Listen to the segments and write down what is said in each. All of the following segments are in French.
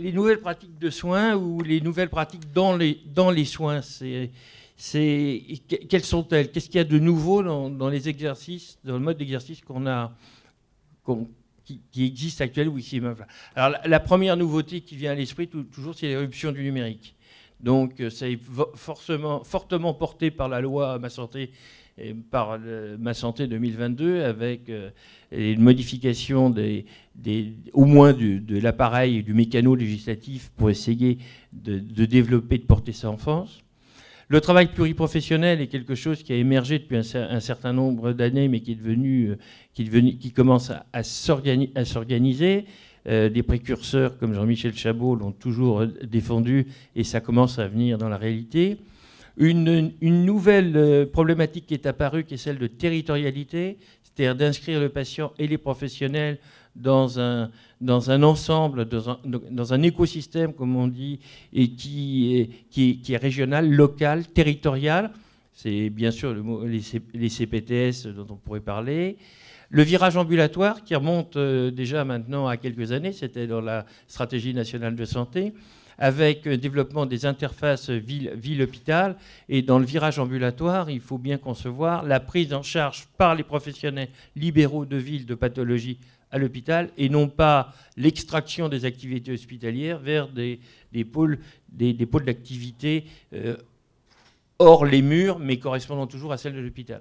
les nouvelles pratiques de soins ou les nouvelles pratiques dans les, dans les soins, c'est, quelles sont-elles Qu'est-ce qu'il y a de nouveau dans, les exercices, dans le mode d'exercice qu'on a, qui, existe actuellement Alors la, première nouveauté qui vient à l'esprit, toujours, c'est l'éruption du numérique. Donc ça euh, est fortement porté par la loi Ma Santé et par Ma Santé 2022 avec une euh, modification au moins de l'appareil et du mécano législatif pour essayer de, développer, de porter sa enfance. Le travail pluriprofessionnel est quelque chose qui a émergé depuis un, certain nombre d'années, mais qui est devenu, euh, qui, qui commence à s'organiser. Euh, des précurseurs comme Jean-Michel Chabot l'ont toujours euh, défendu et ça commence à venir dans la réalité. Une, nouvelle euh, problématique qui est apparue, qui est celle de territorialité, c'est-à-dire d'inscrire le patient et les professionnels dans un, ensemble, dans un, écosystème, comme on dit, et qui est régional, local, territorial. C'est bien sûr le les, CPTS dont on pourrait parler. Le virage ambulatoire qui remonte euh, déjà maintenant à quelques années, c'était dans la stratégie nationale de santé, avec le euh, développement des interfaces ville-hôpital. et dans le virage ambulatoire, il faut bien concevoir la prise en charge par les professionnels libéraux de ville de pathologie à l'hôpital et non pas l'extraction des activités hospitalières vers des, pôles, des, pôles d'activité euh, hors les murs, mais correspondant toujours à celle de l'hôpital.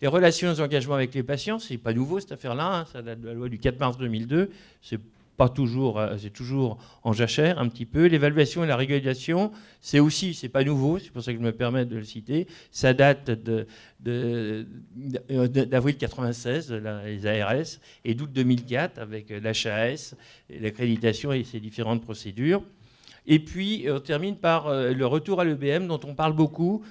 Les relations et engagements avec les patients, c'est pas nouveau cette affaire-là, hein, ça date de la loi du 4 mars 2002, c'est pas toujours, euh, toujours en jachère un petit peu. L'évaluation et la régulation, c'est aussi, c'est pas nouveau, c'est pour ça que je me permets de le citer, ça date de, d'avril 96, les ARS, et d'août 2004 avec euh, l'HAS, l'accréditation et ses différentes procédures. Et puis, on euh, termine par euh, le retour à l'EBM dont on parle beaucoup,